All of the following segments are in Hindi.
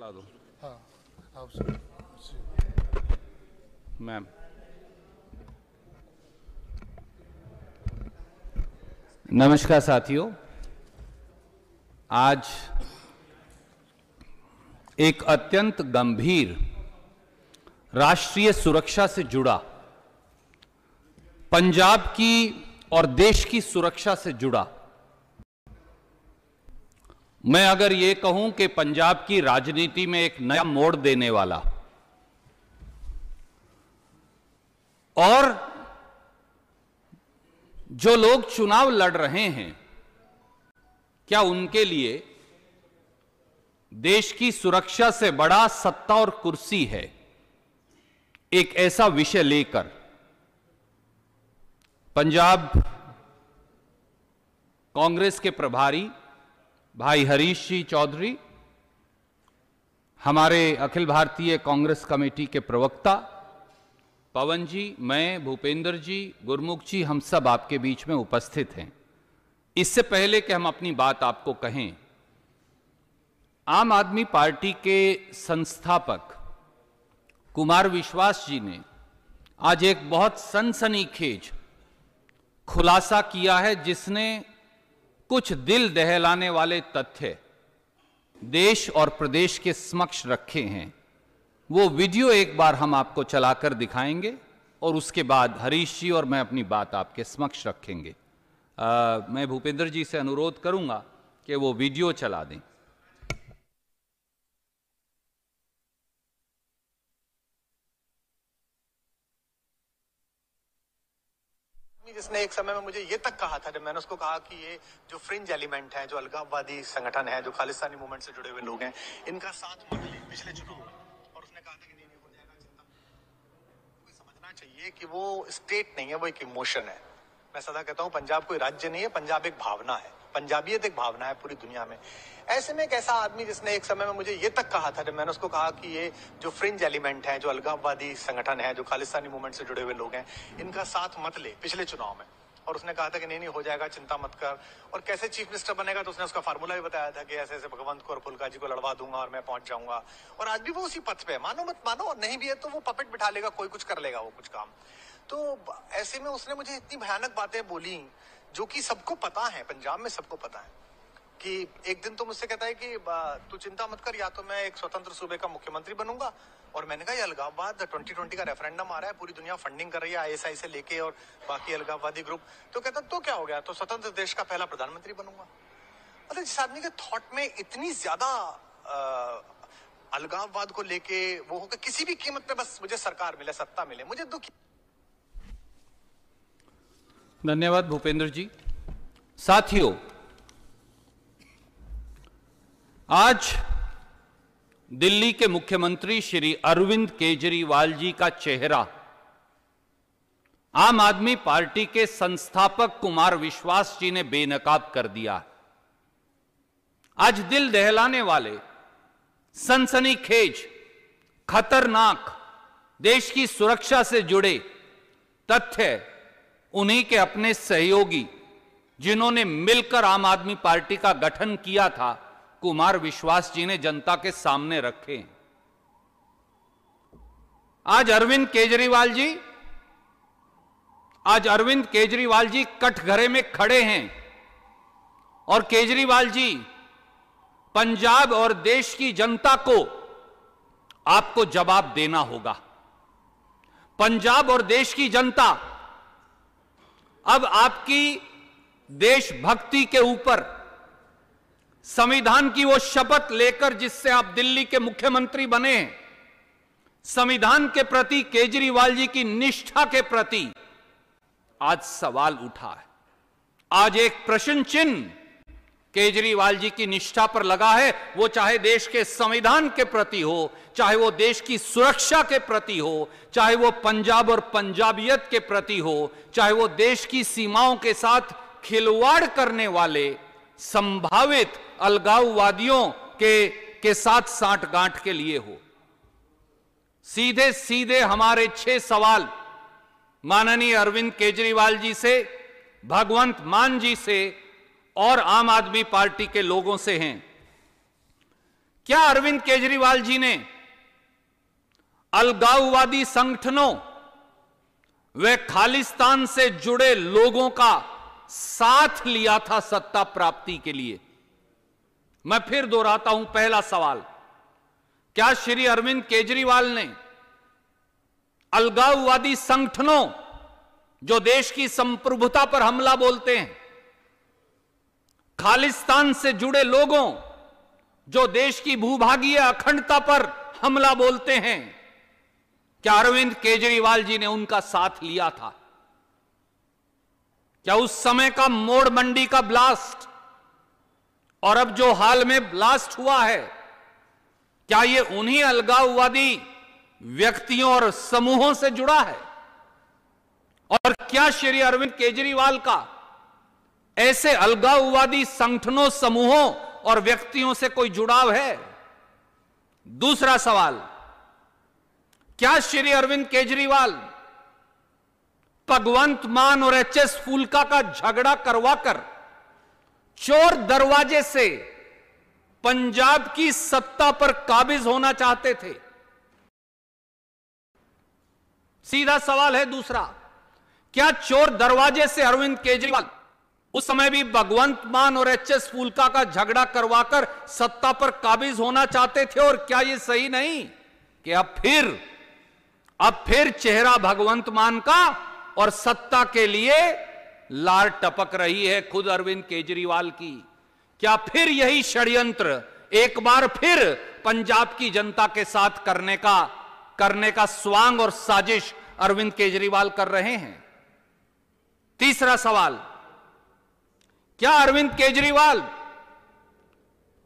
चला दो हाँ, मैम नमस्कार साथियों आज एक अत्यंत गंभीर राष्ट्रीय सुरक्षा से जुड़ा पंजाब की और देश की सुरक्षा से जुड़ा मैं अगर ये कहूं कि पंजाब की राजनीति में एक नया मोड़ देने वाला और जो लोग चुनाव लड़ रहे हैं क्या उनके लिए देश की सुरक्षा से बड़ा सत्ता और कुर्सी है एक ऐसा विषय लेकर पंजाब कांग्रेस के प्रभारी भाई हरीश जी चौधरी हमारे अखिल भारतीय कांग्रेस कमेटी के प्रवक्ता पवन जी मैं भूपेंद्र जी गुरमुख जी हम सब आपके बीच में उपस्थित हैं इससे पहले कि हम अपनी बात आपको कहें आम आदमी पार्टी के संस्थापक कुमार विश्वास जी ने आज एक बहुत सनसनीखेज खुलासा किया है जिसने कुछ दिल दहलाने वाले तथ्य देश और प्रदेश के समक्ष रखे हैं वो वीडियो एक बार हम आपको चलाकर दिखाएंगे और उसके बाद हरीश जी और मैं अपनी बात आपके समक्ष रखेंगे आ, मैं भूपेंद्र जी से अनुरोध करूंगा कि वो वीडियो चला दें जिसने एक समय में मुझे ये तक कहा था जब मैंने उसको कहा कि ये जो फ्रिंज एलिमेंट है जो अलगाववादी संगठन है जो खालिस्तानी मूवमेंट से जुड़े हुए लोग हैं इनका साथ मत ली पिछले चुनाव और उसने कहा था कि नहीं नहीं हो जाएगा समझना चाहिए कि वो स्टेट नहीं है वो एक इमोशन है मैं सदा कहता हूँ पंजाब कोई राज्य नहीं है पंजाब एक भावना है पंजाबियत एक भावना है पूरी दुनिया में ऐसे में एक ऐसा आदमी जिसने एक समय में मुझे ये तक कहा था जब मैंने उसको कहा कि ये जो फ्रिंज एलिमेंट है जो अलगाववादी संगठन है जो खालिस्तानी मूवमेंट से जुड़े हुए लोग हैं इनका साथ मत ले पिछले चुनाव में और उसने कहा था कि नहीं नहीं हो जाएगा चिंता मत कर और कैसे चीफ मिनिस्टर बनेगा तो उसने उसका फार्मूला भी बताया था कि ऐसे ऐसे भगवंत को और फुलका जी को लड़वा दूंगा और मैं पहुंच जाऊंगा और आज भी वो उसी पथ पे है मानो मत मानो और नहीं भी है तो वो पपेट बिठा लेगा कोई कुछ कर लेगा वो कुछ काम तो ऐसे में उसने मुझे इतनी भयानक बातें बोली जो कि सबको पता है पंजाब में सबको पता है कि एक दिन तो मुझसे कहता है कि तू चिंता मत कर या तो मैं एक स्वतंत्र सूबे का मुख्यमंत्री बनूंगा और मैंने कहा ये अलगाववाद ट्वेंटी ट्वेंटी का रेफरेंडम आ रहा है पूरी दुनिया फंडिंग कर रही है आईएसआई से लेके और बाकी अलगाववादी ग्रुप तो कहता तो क्या हो गया तो स्वतंत्र देश का पहला प्रधानमंत्री बनूंगा मतलब जिस आदमी के थॉट में इतनी ज्यादा अलगाववाद को लेके वो हो किसी भी कीमत पे बस मुझे सरकार मिले सत्ता मिले मुझे दुख धन्यवाद भूपेंद्र जी साथियों आज दिल्ली के मुख्यमंत्री श्री अरविंद केजरीवाल जी का चेहरा आम आदमी पार्टी के संस्थापक कुमार विश्वास जी ने बेनकाब कर दिया आज दिल दहलाने वाले सनसनीखेज खतरनाक देश की सुरक्षा से जुड़े तथ्य उन्हीं के अपने सहयोगी जिन्होंने मिलकर आम आदमी पार्टी का गठन किया था कुमार विश्वास जी ने जनता के सामने रखे आज अरविंद केजरीवाल जी आज अरविंद केजरीवाल जी कटघरे में खड़े हैं और केजरीवाल जी पंजाब और देश की जनता को आपको जवाब देना होगा पंजाब और देश की जनता अब आपकी देशभक्ति के ऊपर संविधान की वो शपथ लेकर जिससे आप दिल्ली के मुख्यमंत्री बने संविधान के प्रति केजरीवाल जी की निष्ठा के प्रति आज सवाल उठा है आज एक प्रश्न चिन्ह केजरीवाल जी की निष्ठा पर लगा है वो चाहे देश के संविधान के प्रति हो चाहे वो देश की सुरक्षा के प्रति हो चाहे वो पंजाब और पंजाबियत के प्रति हो चाहे वो देश की सीमाओं के साथ खिलवाड़ करने वाले संभावित अलगाववादियों के के साथ गांठ के लिए हो सीधे सीधे हमारे छह सवाल माननीय अरविंद केजरीवाल जी से भगवंत मान जी से और आम आदमी पार्टी के लोगों से हैं क्या अरविंद केजरीवाल जी ने अलगाववादी संगठनों व खालिस्तान से जुड़े लोगों का साथ लिया था सत्ता प्राप्ति के लिए मैं फिर दोहराता हूं पहला सवाल क्या श्री अरविंद केजरीवाल ने अलगाववादी संगठनों जो देश की संप्रभुता पर हमला बोलते हैं खालिस्तान से जुड़े लोगों जो देश की भूभागीय अखंडता पर हमला बोलते हैं क्या अरविंद केजरीवाल जी ने उनका साथ लिया था क्या उस समय का मोड़ मंडी का ब्लास्ट और अब जो हाल में ब्लास्ट हुआ है क्या ये उन्हीं अलगाववादी व्यक्तियों और समूहों से जुड़ा है और क्या श्री अरविंद केजरीवाल का ऐसे अलगाववादी संगठनों समूहों और व्यक्तियों से कोई जुड़ाव है दूसरा सवाल क्या श्री अरविंद केजरीवाल भगवंत मान और एच एस फूलका का झगड़ा करवाकर चोर दरवाजे से पंजाब की सत्ता पर काबिज होना चाहते थे सीधा सवाल है दूसरा क्या चोर दरवाजे से अरविंद केजरीवाल उस समय भी भगवंत मान और एच एस फूलका का झगड़ा करवाकर सत्ता पर काबिज होना चाहते थे और क्या यह सही नहीं कि अब फिर अब फिर चेहरा भगवंत मान का और सत्ता के लिए लार टपक रही है खुद अरविंद केजरीवाल की क्या फिर यही षड्यंत्र एक बार फिर पंजाब की जनता के साथ करने का करने का स्वांग और साजिश अरविंद केजरीवाल कर रहे हैं तीसरा सवाल क्या अरविंद केजरीवाल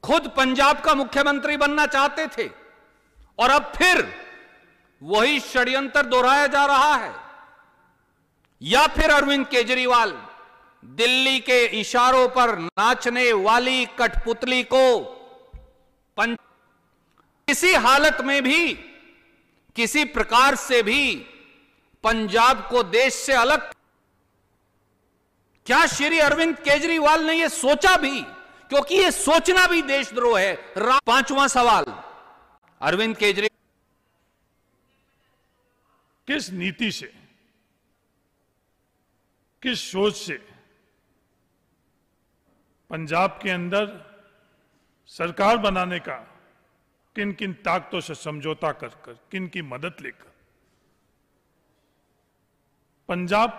खुद पंजाब का मुख्यमंत्री बनना चाहते थे और अब फिर वही षड्यंत्र दोहराया जा रहा है या फिर अरविंद केजरीवाल दिल्ली के इशारों पर नाचने वाली कठपुतली को पंच किसी हालत में भी किसी प्रकार से भी पंजाब को देश से अलग क्या श्री अरविंद केजरीवाल ने यह सोचा भी क्योंकि यह सोचना भी देशद्रोह है पांचवा सवाल अरविंद केजरीवाल किस नीति से किस सोच से पंजाब के अंदर सरकार बनाने का किन किन ताकतों से समझौता कर कर किन की मदद लेकर पंजाब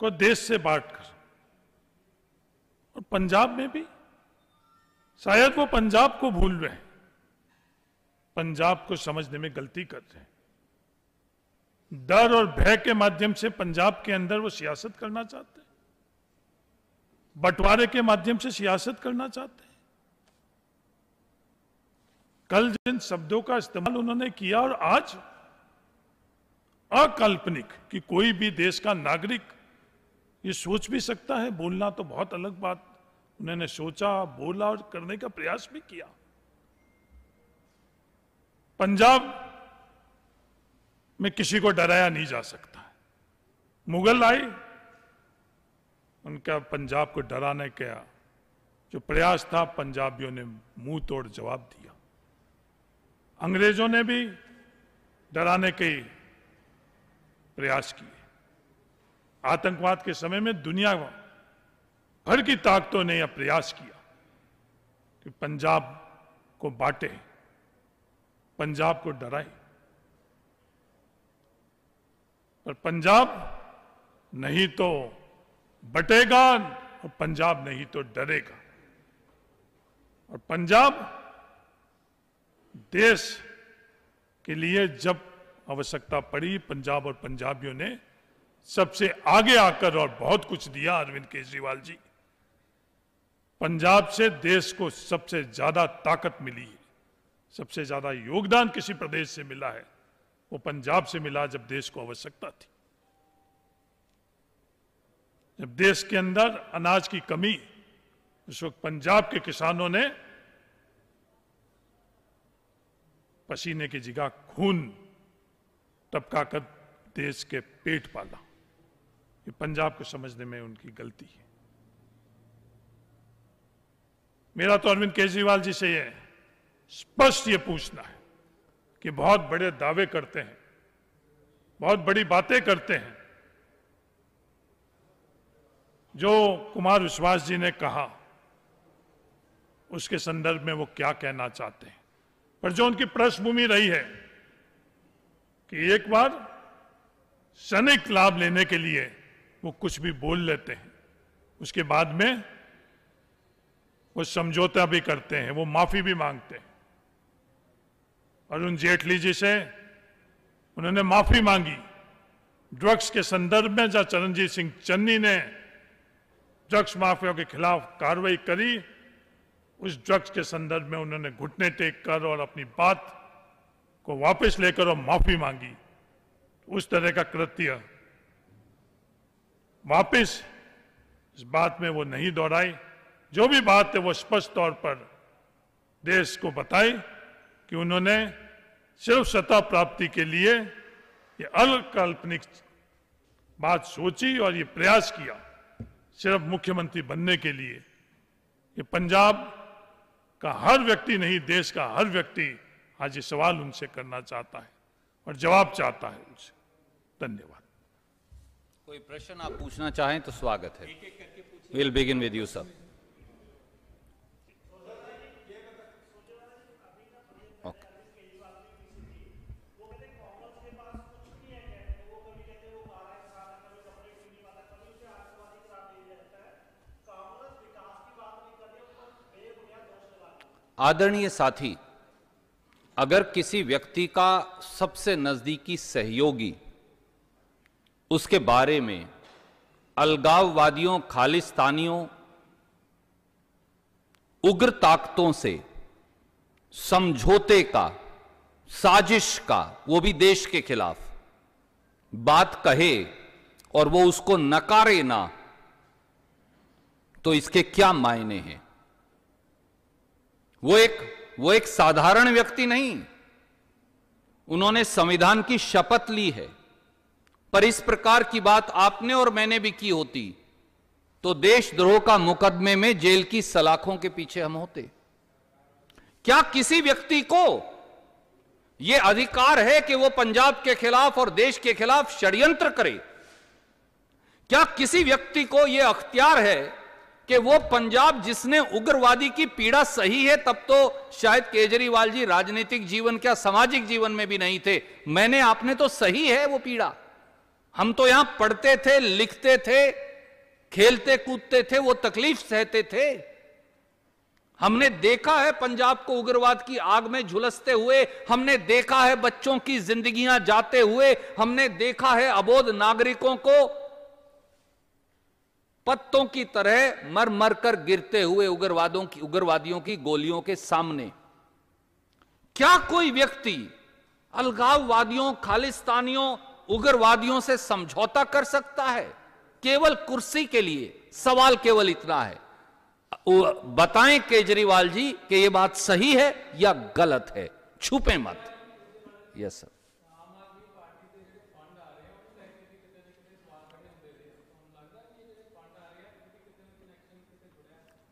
को देश से बांटकर और पंजाब में भी शायद वो पंजाब को भूल रहे हैं पंजाब को समझने में गलती कर रहे हैं डर और भय के माध्यम से पंजाब के अंदर वो सियासत करना चाहते हैं बंटवारे के माध्यम से सियासत करना चाहते हैं कल जिन शब्दों का इस्तेमाल उन्होंने किया और आज अकाल्पनिक कि कोई भी देश का नागरिक ये सोच भी सकता है बोलना तो बहुत अलग बात उन्होंने सोचा बोला और करने का प्रयास भी किया पंजाब में किसी को डराया नहीं जा सकता मुगल आए उनका पंजाब को डराने का जो प्रयास था पंजाबियों ने मुंह तोड़ जवाब दिया अंग्रेजों ने भी डराने के प्रयास किए आतंकवाद के समय में दुनिया भर की ताकतों ने यह प्रयास किया कि पंजाब को बांटे पंजाब को डराए पर पंजाब नहीं तो बटेगा और पंजाब नहीं तो डरेगा और पंजाब देश के लिए जब आवश्यकता पड़ी पंजाब और पंजाबियों ने सबसे आगे आकर और बहुत कुछ दिया अरविंद केजरीवाल जी पंजाब से देश को सबसे ज्यादा ताकत मिली है सबसे ज्यादा योगदान किसी प्रदेश से मिला है वो पंजाब से मिला जब देश को आवश्यकता थी जब देश के अंदर अनाज की कमी उस वक्त पंजाब के किसानों ने पसीने की जगह खून टपका कर देश के पेट पाला ये पंजाब को समझने में उनकी गलती है मेरा तो अरविंद केजरीवाल जी से यह स्पष्ट ये पूछना है कि बहुत बड़े दावे करते हैं बहुत बड़ी बातें करते हैं जो कुमार विश्वास जी ने कहा उसके संदर्भ में वो क्या कहना चाहते हैं पर जो उनकी पृष्ठभूमि रही है कि एक बार सैनिक लाभ लेने के लिए वो कुछ भी बोल लेते हैं उसके बाद में वो समझौता भी करते हैं वो माफी भी मांगते हैं अरुण जेटली जी से उन्होंने माफी मांगी ड्रग्स के संदर्भ में जहां चरणजीत सिंह चन्नी ने ड्रग्स माफिया के खिलाफ कार्रवाई करी उस ड्रग्स के संदर्भ में उन्होंने घुटने टेक कर और अपनी बात को वापस लेकर और माफी मांगी उस तरह का कृत्य वापस इस बात में वो नहीं दोहराई जो भी बात है वो स्पष्ट तौर पर देश को बताई कि उन्होंने सिर्फ सत्ता प्राप्ति के लिए ये अलकाल्पनिक बात सोची और ये प्रयास किया सिर्फ मुख्यमंत्री बनने के लिए ये पंजाब का हर व्यक्ति नहीं देश का हर व्यक्ति आज ये सवाल उनसे करना चाहता है और जवाब चाहता है उनसे धन्यवाद कोई प्रश्न आप पूछना चाहें तो स्वागत है will begin with you sir आदरणीय साथी अगर किसी व्यक्ति का सबसे नजदीकी सहयोगी उसके बारे में अलगाववादियों खालिस्तानियों उग्र ताकतों से समझौते का साजिश का वो भी देश के खिलाफ बात कहे और वो उसको नकारे ना तो इसके क्या मायने हैं वो एक वो एक साधारण व्यक्ति नहीं उन्होंने संविधान की शपथ ली है पर इस प्रकार की बात आपने और मैंने भी की होती तो देशद्रोह का मुकदमे में जेल की सलाखों के पीछे हम होते क्या किसी व्यक्ति को यह अधिकार है कि वो पंजाब के खिलाफ और देश के खिलाफ षड्यंत्र करे क्या किसी व्यक्ति को यह अख्तियार है कि वो पंजाब जिसने उग्रवादी की पीड़ा सही है तब तो शायद केजरीवाल जी राजनीतिक जीवन क्या सामाजिक जीवन में भी नहीं थे मैंने आपने तो सही है वो पीड़ा हम तो यहां पढ़ते थे लिखते थे खेलते कूदते थे वो तकलीफ सहते थे हमने देखा है पंजाब को उग्रवाद की आग में झुलसते हुए हमने देखा है बच्चों की जिंदगियां जाते हुए हमने देखा है अबोध नागरिकों को पत्तों की तरह मर मर कर गिरते हुए उग्रवादों की उग्रवादियों की गोलियों के सामने क्या कोई व्यक्ति अलगाववादियों खालिस्तानियों उग्रवादियों से समझौता कर सकता है केवल कुर्सी के लिए सवाल केवल इतना है बताएं केजरीवाल जी कि के यह बात सही है या गलत है छुपे मत यस सर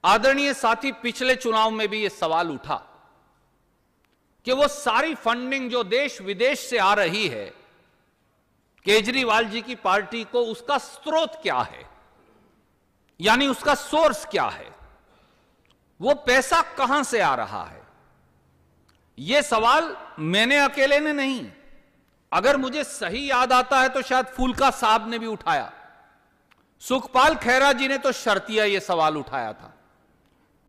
आदरणीय साथी पिछले चुनाव में भी यह सवाल उठा कि वो सारी फंडिंग जो देश विदेश से आ रही है केजरीवाल जी की पार्टी को उसका स्रोत क्या है यानी उसका सोर्स क्या है वो पैसा कहां से आ रहा है यह सवाल मैंने अकेले ने नहीं अगर मुझे सही याद आता है तो शायद फूलका साहब ने भी उठाया सुखपाल खैरा जी ने तो शर्तिया यह सवाल उठाया था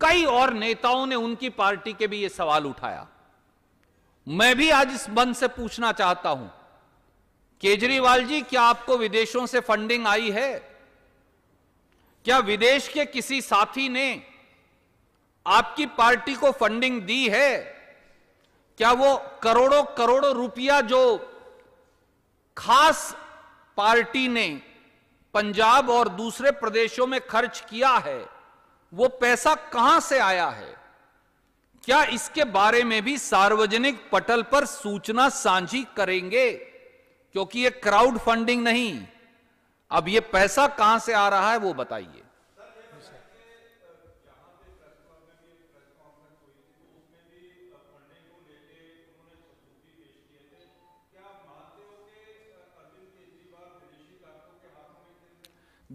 कई और नेताओं ने उनकी पार्टी के भी यह सवाल उठाया मैं भी आज इस मन से पूछना चाहता हूं केजरीवाल जी क्या आपको विदेशों से फंडिंग आई है क्या विदेश के किसी साथी ने आपकी पार्टी को फंडिंग दी है क्या वो करोड़ों करोड़ों रुपया जो खास पार्टी ने पंजाब और दूसरे प्रदेशों में खर्च किया है वो पैसा कहां से आया है क्या इसके बारे में भी सार्वजनिक पटल पर सूचना साझी करेंगे क्योंकि ये क्राउड फंडिंग नहीं अब ये पैसा कहां से आ रहा है वो बताइए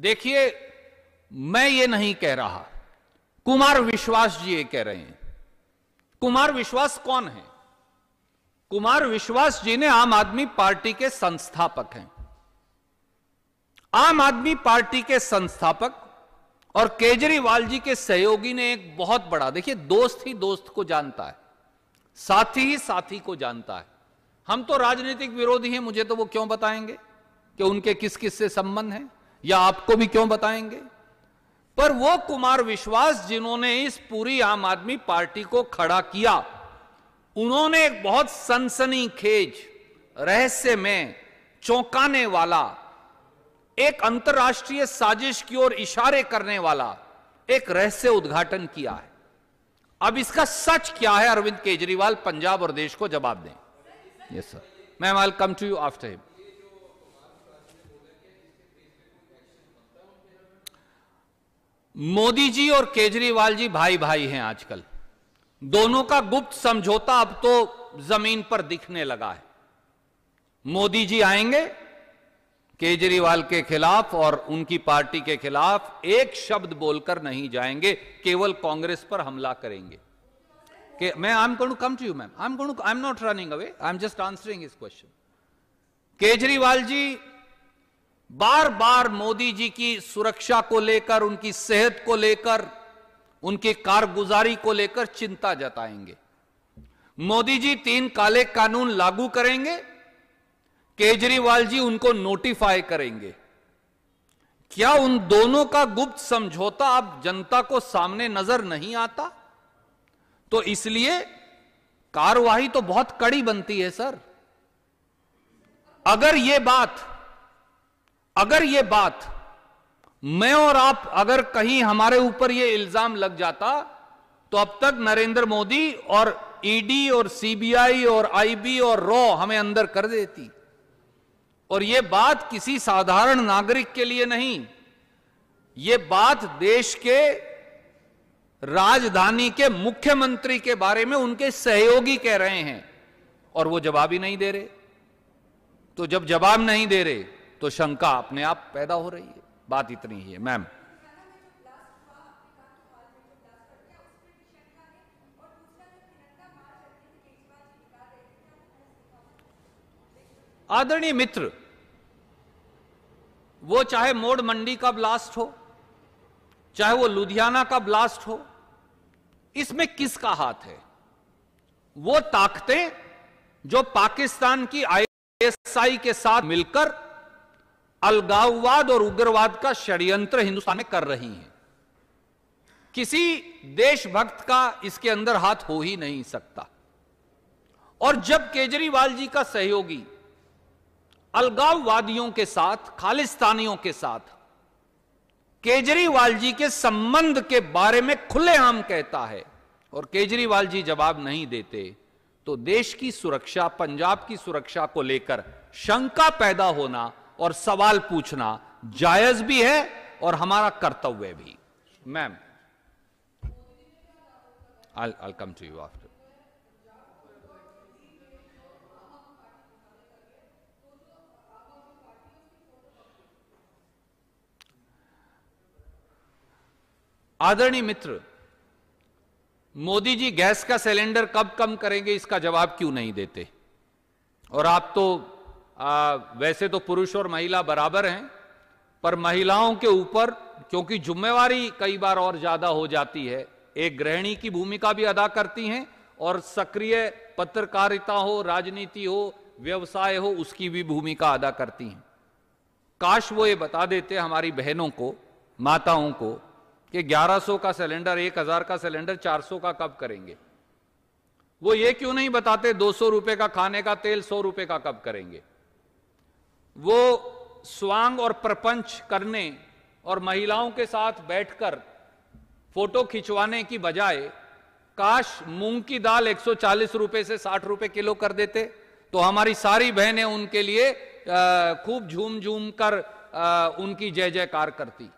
देखिए मैं ये नहीं कह रहा कुमार विश्वास जी ये कह रहे हैं कुमार विश्वास कौन है कुमार विश्वास जी ने आम आदमी पार्टी के संस्थापक हैं आम आदमी पार्टी के संस्थापक और केजरीवाल जी के सहयोगी ने एक बहुत बड़ा देखिए दोस्त ही दोस्त को जानता है साथी ही साथी को जानता है हम तो राजनीतिक विरोधी हैं मुझे तो वो क्यों बताएंगे कि उनके किस किस से संबंध है या आपको भी क्यों बताएंगे पर वो कुमार विश्वास जिन्होंने इस पूरी आम आदमी पार्टी को खड़ा किया उन्होंने एक बहुत सनसनी खेज रहस्य में चौंकाने वाला एक अंतर्राष्ट्रीय साजिश की ओर इशारे करने वाला एक रहस्य उद्घाटन किया है अब इसका सच क्या है अरविंद केजरीवाल पंजाब और देश को जवाब दें yes sir ma'am I come to you after him Modi ji और केजरीवाल जी भाई भाई हैं आजकल दोनों का गुप्त समझौता अब तो जमीन पर दिखने लगा है मोदी जी आएंगे केजरीवाल के खिलाफ और उनकी पार्टी के खिलाफ एक शब्द बोलकर नहीं जाएंगे केवल कांग्रेस पर हमला करेंगे के, मैं I am going come to you ma'am I am going I am not running away I am just answering this question Kejriwal ji बार बार मोदी जी की सुरक्षा को लेकर उनकी सेहत को लेकर उनकी कारगुजारी को लेकर चिंता जताएंगे मोदी जी तीन काले कानून लागू करेंगे केजरीवाल जी उनको नोटिफाई करेंगे क्या उन दोनों का गुप्त समझौता अब जनता को सामने नजर नहीं आता तो इसलिए कार्यवाही तो बहुत कड़ी बनती है सर अगर यह बात अगर यह बात मैं और आप अगर कहीं हमारे ऊपर यह इल्जाम लग जाता तो अब तक नरेंद्र मोदी और ईडी e और सीबीआई और आईबी और रॉ हमें अंदर कर देती और यह बात किसी साधारण नागरिक के लिए नहीं ये बात देश के राजधानी के मुख्यमंत्री के बारे में उनके सहयोगी कह रहे हैं और वो जवाब ही नहीं दे रहे तो जब जवाब नहीं दे रहे तो शंका अपने आप पैदा हो रही है बात इतनी ही है मैम आदरणीय मित्र वो चाहे मोड़ मंडी का ब्लास्ट हो चाहे वो लुधियाना का ब्लास्ट हो इसमें किसका हाथ है वो ताकतें जो पाकिस्तान की आईएसआई के साथ मिलकर अलगाववाद और उग्रवाद का षड्यंत्र हिंदुस्तान में कर रही हैं किसी देशभक्त का इसके अंदर हाथ हो ही नहीं सकता और जब केजरीवाल जी का सहयोगी अलगाववादियों के साथ खालिस्तानियों के साथ केजरीवाल जी के संबंध के बारे में खुलेआम कहता है और केजरीवाल जी जवाब नहीं देते तो देश की सुरक्षा पंजाब की सुरक्षा को लेकर शंका पैदा होना और सवाल पूछना जायज भी है और हमारा कर्तव्य भी ma'am I come to you after आदरणीय मित्र मोदी जी गैस का सिलेंडर कब कम करेंगे इसका जवाब क्यों नहीं देते और आप तो आ, वैसे तो पुरुष और महिला बराबर हैं पर महिलाओं के ऊपर क्योंकि जुम्मेवारी कई बार और ज्यादा हो जाती है एक गृहिणी की भूमिका भी अदा करती हैं और सक्रिय पत्रकारिता हो राजनीति हो व्यवसाय हो उसकी भी भूमिका अदा करती हैं काश वो ये बता देते हमारी बहनों को माताओं को कि 1100 का सिलेंडर 1000 का सिलेंडर 400 का कब करेंगे वो ये क्यों नहीं बताते 200 रुपए का खाने का तेल 100 रुपए का कब करेंगे वो स्वांग और प्रपंच करने और महिलाओं के साथ बैठकर फोटो खिंचवाने की बजाय काश मूंग की दाल 140 रुपए से 60 रुपए किलो कर देते तो हमारी सारी बहनें उनके लिए खूब झूम झूम कर आ, उनकी जय जयकार करती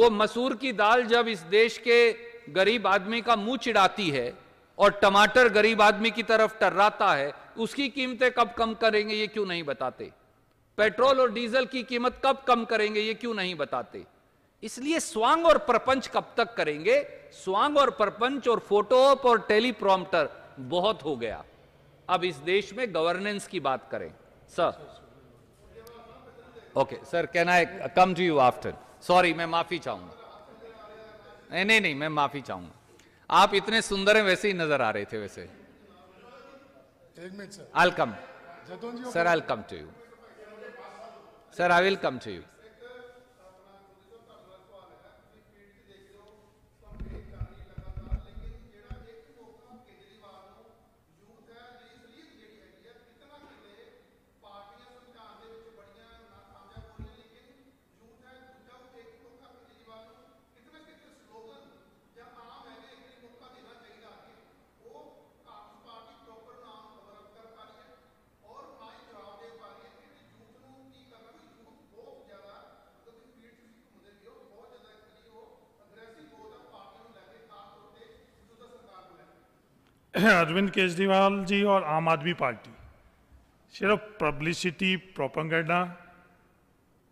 वो मसूर की दाल जब इस देश के गरीब आदमी का मुंह चिढ़ाती है और टमाटर गरीब आदमी की तरफ टर्राता है उसकी कीमतें कब कम करेंगे ये क्यों नहीं बताते पेट्रोल और डीजल की कीमत कब कम करेंगे ये क्यों नहीं बताते इसलिए स्वांग और प्रपंच कब तक करेंगे स्वांग और प्रपंच और फोटोअप और टेलीप्रॉम्प्टर बहुत हो गया अब इस देश में गवर्नेंस की बात करें sir okay sir can I come to you after sorry मैं माफी चाहूंगा नहीं नहीं मैं माफी चाहूंगा आप इतने सुंदर हैं वैसे ही नजर आ रहे थे वैसे I'll come. Sir, I'll come to you. Sir, I will come to you. Arvind Kejriwal जी और आम आदमी पार्टी सिर्फ पब्लिसिटी प्रोपंगडा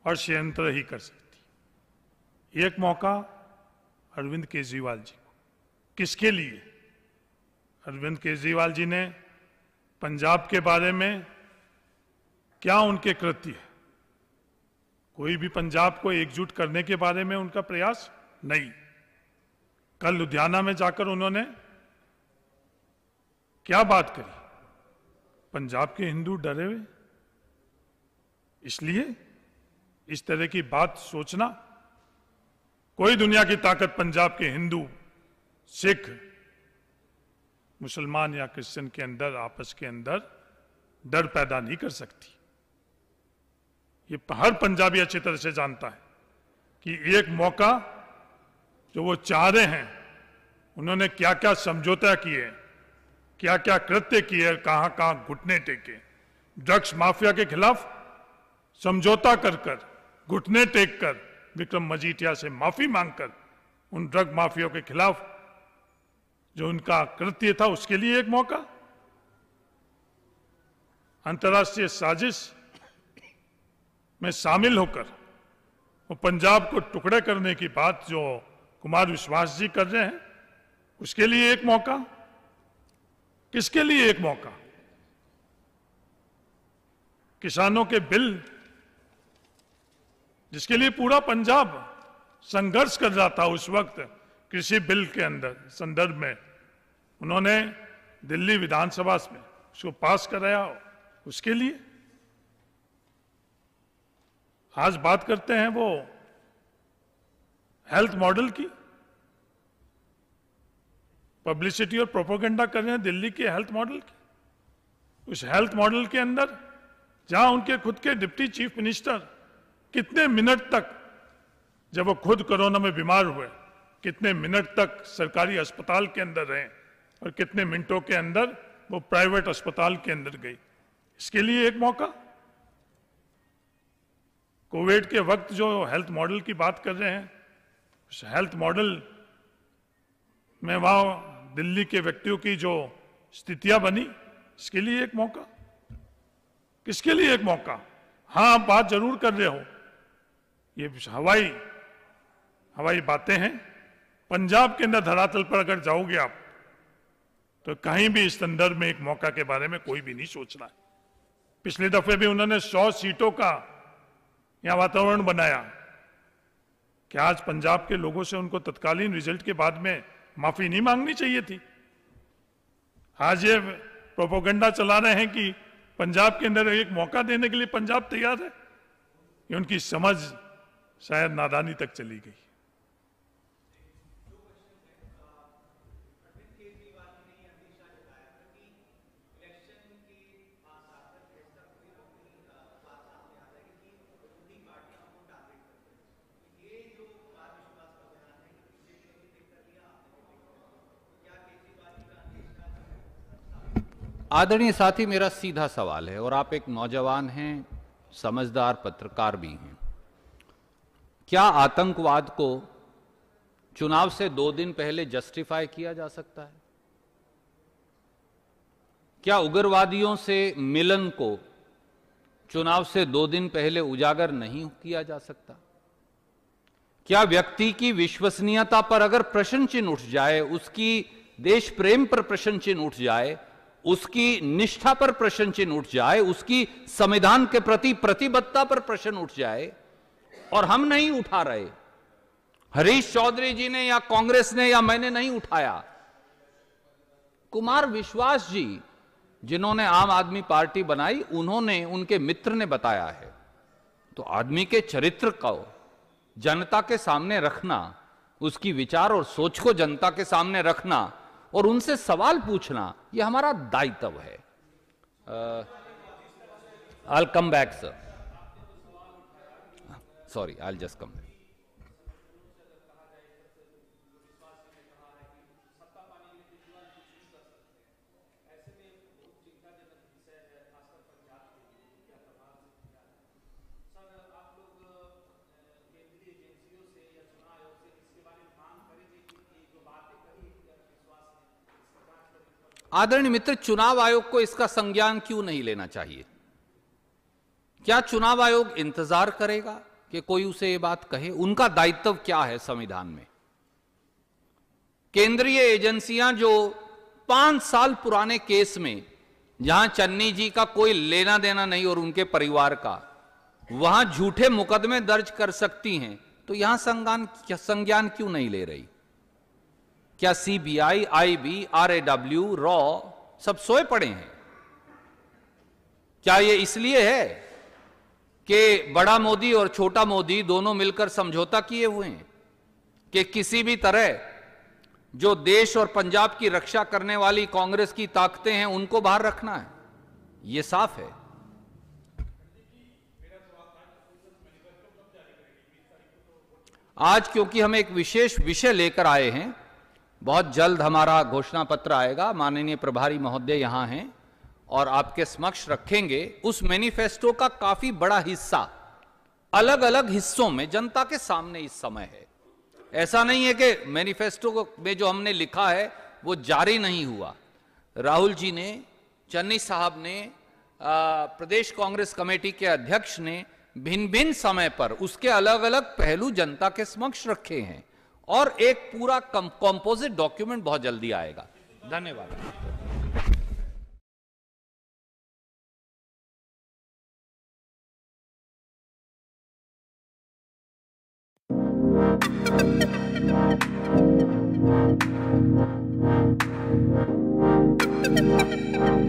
और संयंत्र ही कर सकती एक मौका अरविंद केजरीवाल जी को किसके लिए अरविंद केजरीवाल जी ने पंजाब के बारे में क्या उनके कृत्य है कोई भी पंजाब को एकजुट करने के बारे में उनका प्रयास नहीं कल लुधियाना में जाकर उन्होंने क्या बात करी पंजाब के हिंदू डरे हुए इसलिए इस तरह की बात सोचना कोई दुनिया की ताकत पंजाब के हिंदू सिख मुसलमान या क्रिश्चियन के अंदर आपस के अंदर डर पैदा नहीं कर सकती ये हर पंजाबी अच्छी तरह से जानता है कि एक मौका जो वो चाह रहे हैं उन्होंने क्या क्या समझौता किए हैं क्या क्या कृत्य किए कहां कहां घुटने टेके ड्रग्स माफिया के खिलाफ समझौता कर कर घुटने टेक कर विक्रम मजीठिया से माफी मांगकर उन ड्रग माफिया के खिलाफ जो उनका कृत्य था उसके लिए एक मौका अंतर्राष्ट्रीय साजिश में शामिल होकर वो पंजाब को टुकड़े करने की बात जो कुमार विश्वास जी कर रहे हैं उसके लिए एक मौका किसके लिए एक मौका किसानों के बिल जिसके लिए पूरा पंजाब संघर्ष कर रहा था उस वक्त कृषि बिल के अंदर संदर्भ में उन्होंने दिल्ली विधानसभा में उसको पास कराया उसके लिए आज बात करते हैं वो हेल्थ मॉडल की पब्लिसिटी और प्रोपोगंडा कर रहे हैं दिल्ली के हेल्थ मॉडल के उस हेल्थ मॉडल के अंदर जहां उनके खुद के डिप्टी चीफ मिनिस्टर कितने मिनट तक जब वो खुद कोरोना में बीमार हुए कितने मिनट तक सरकारी अस्पताल के अंदर रहे और कितने मिनटों के अंदर वो प्राइवेट अस्पताल के अंदर गई इसके लिए एक मौका कोविड के वक्त जो हेल्थ मॉडल की बात कर रहे हैं उस हेल्थ मॉडल में वहाँ दिल्ली के व्यक्तियों की जो स्थितियां बनी इसके लिए एक मौका किसके लिए एक मौका हाँ आप बात जरूर कर रहे हो ये हवाई हवाई बातें हैं पंजाब के अंदर धरातल पर अगर जाओगे आप तो कहीं भी इस संदर्भ में एक मौका के बारे में कोई भी नहीं सोच रहा है पिछले दफे भी उन्होंने सौ सीटों का यहां वातावरण बनाया क्या आज पंजाब के लोगों से उनको तत्कालीन रिजल्ट के बाद में माफी नहीं मांगनी चाहिए थी आज ये प्रोपोगंडा चला रहे हैं कि पंजाब के अंदर एक मौका देने के लिए पंजाब तैयार है ये उनकी समझ शायद नादानी तक चली गई आदरणीय साथी मेरा सीधा सवाल है और आप एक नौजवान हैं समझदार पत्रकार भी हैं क्या आतंकवाद को चुनाव से दो दिन पहले जस्टिफाई किया जा सकता है क्या उग्रवादियों से मिलन को चुनाव से दो दिन पहले उजागर नहीं किया जा सकता क्या व्यक्ति की विश्वसनीयता पर अगर प्रश्न चिन्ह उठ जाए उसकी देश प्रेम पर प्रश्न चिन्ह उठ जाए उसकी निष्ठा पर प्रश्न चिन्ह उठ जाए उसकी संविधान के प्रति प्रतिबद्धता पर प्रश्न उठ जाए और हम नहीं उठा रहे हरीश चौधरी जी ने या कांग्रेस ने या मैंने नहीं उठाया कुमार विश्वास जी जिन्होंने आम आदमी पार्टी बनाई उन्होंने उनके मित्र ने बताया है तो आदमी के चरित्र को जनता के सामने रखना उसकी विचार और सोच को जनता के सामने रखना और उनसे सवाल पूछना यह हमारा दायित्व है I come back sir sorry I just come back आदरणीय मित्र चुनाव आयोग को इसका संज्ञान क्यों नहीं लेना चाहिए क्या चुनाव आयोग इंतजार करेगा कि कोई उसे ये बात कहे उनका दायित्व क्या है संविधान में केंद्रीय एजेंसियां जो पांच साल पुराने केस में जहां चन्नी जी का कोई लेना देना नहीं और उनके परिवार का वहां झूठे मुकदमे दर्ज कर सकती हैं तो यहां संज्ञान संज्ञान क्यों नहीं ले रही क्या सीबीआई, आईबी, आरएडब्ल्यू, रॉ सब सोए पड़े हैं क्या ये इसलिए है कि बड़ा मोदी और छोटा मोदी दोनों मिलकर समझौता किए हुए हैं कि किसी भी तरह जो देश और पंजाब की रक्षा करने वाली कांग्रेस की ताकतें हैं उनको बाहर रखना है ये साफ है आज क्योंकि हम एक विशेष विषय लेकर आए हैं बहुत जल्द हमारा घोषणा पत्र आएगा माननीय प्रभारी महोदय यहाँ हैं और आपके समक्ष रखेंगे उस मैनिफेस्टो का काफी बड़ा हिस्सा अलग अलग हिस्सों में जनता के सामने इस समय है ऐसा नहीं है कि मैनिफेस्टो में जो हमने लिखा है वो जारी नहीं हुआ राहुल जी ने चन्नी साहब ने प्रदेश कांग्रेस कमेटी के अध्यक्ष ने भिन्न भिन्न समय पर उसके अलग अलग पहलू जनता के समक्ष रखे हैं और एक पूरा कंपोजिट डॉक्यूमेंट बहुत जल्दी आएगा धन्यवाद Thank you.